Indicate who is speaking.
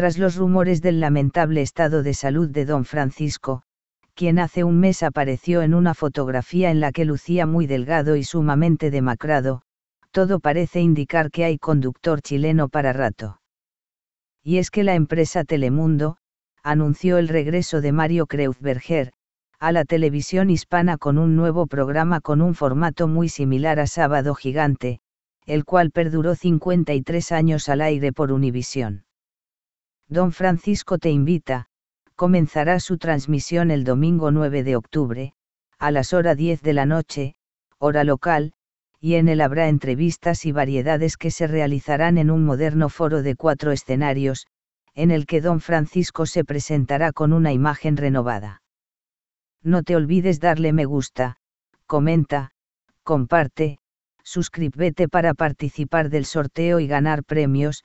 Speaker 1: Tras los rumores del lamentable estado de salud de don Francisco, quien hace un mes apareció en una fotografía en la que lucía muy delgado y sumamente demacrado, todo parece indicar que hay conductor chileno para rato. Y es que la empresa Telemundo, anunció el regreso de Mario Kreuzberger, a la televisión hispana con un nuevo programa con un formato muy similar a Sábado Gigante, el cual perduró 53 años al aire por Univisión. Don Francisco te invita, comenzará su transmisión el domingo 9 de octubre, a las horas 10 de la noche, hora local, y en él habrá entrevistas y variedades que se realizarán en un moderno foro de cuatro escenarios, en el que don Francisco se presentará con una imagen renovada. No te olvides darle me gusta, comenta, comparte, suscríbete para participar del sorteo y ganar premios,